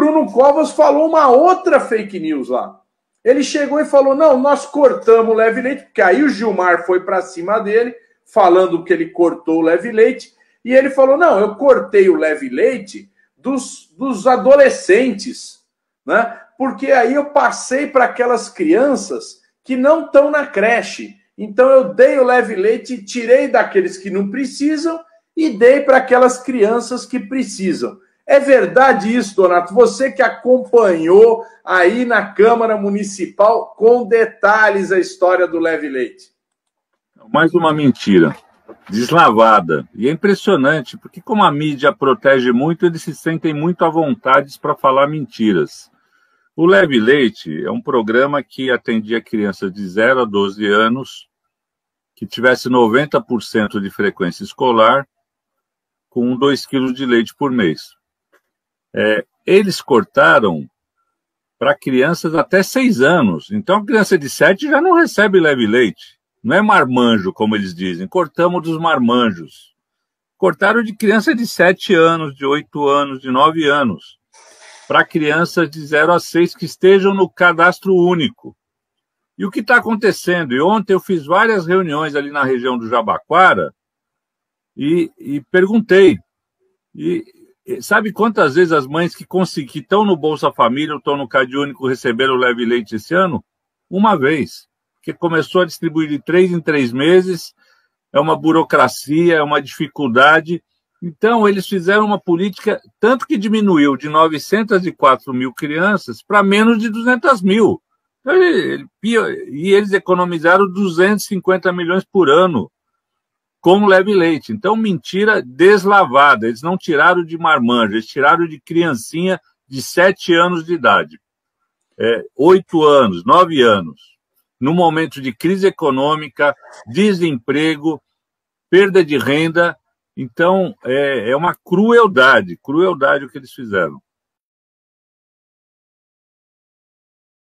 Bruno Covas falou uma outra fake news lá. Ele chegou e falou: não, nós cortamos o leve leite, porque aí o Gilmar foi para cima dele, falando que ele cortou o leve leite, e ele falou: não, eu cortei o leve leite dos, dos adolescentes, né? Porque aí eu passei para aquelas crianças que não estão na creche. Então eu dei o leve leite, tirei daqueles que não precisam e dei para aquelas crianças que precisam. É verdade isso, Donato? Você que acompanhou aí na Câmara Municipal com detalhes a história do Leve Leite. Mais uma mentira deslavada. E é impressionante, porque como a mídia protege muito, eles se sentem muito à vontade para falar mentiras. O Leve Leite é um programa que atendia crianças de 0 a 12 anos, que tivesse 90% de frequência escolar, com 2 quilos de leite por mês. É, eles cortaram para crianças até seis anos. Então, a criança de sete já não recebe leve leite. Não é marmanjo, como eles dizem. Cortamos dos marmanjos. Cortaram de criança de sete anos, de oito anos, de nove anos. Para crianças de zero a seis que estejam no cadastro único. E o que está acontecendo? E ontem eu fiz várias reuniões ali na região do Jabaquara e, e perguntei. E Sabe quantas vezes as mães que estão no Bolsa Família ou estão no Cade Único receberam o leve leite esse ano? Uma vez, porque começou a distribuir de três em três meses, é uma burocracia, é uma dificuldade. Então, eles fizeram uma política, tanto que diminuiu de 904 mil crianças para menos de 200 mil. Então, e eles economizaram 250 milhões por ano com leve leite. Então, mentira deslavada. Eles não tiraram de marmanjo, eles tiraram de criancinha de sete anos de idade, é, oito é, anos, nove anos, no momento de crise econômica, desemprego, perda de renda. Então, é, é uma crueldade, crueldade o que eles fizeram.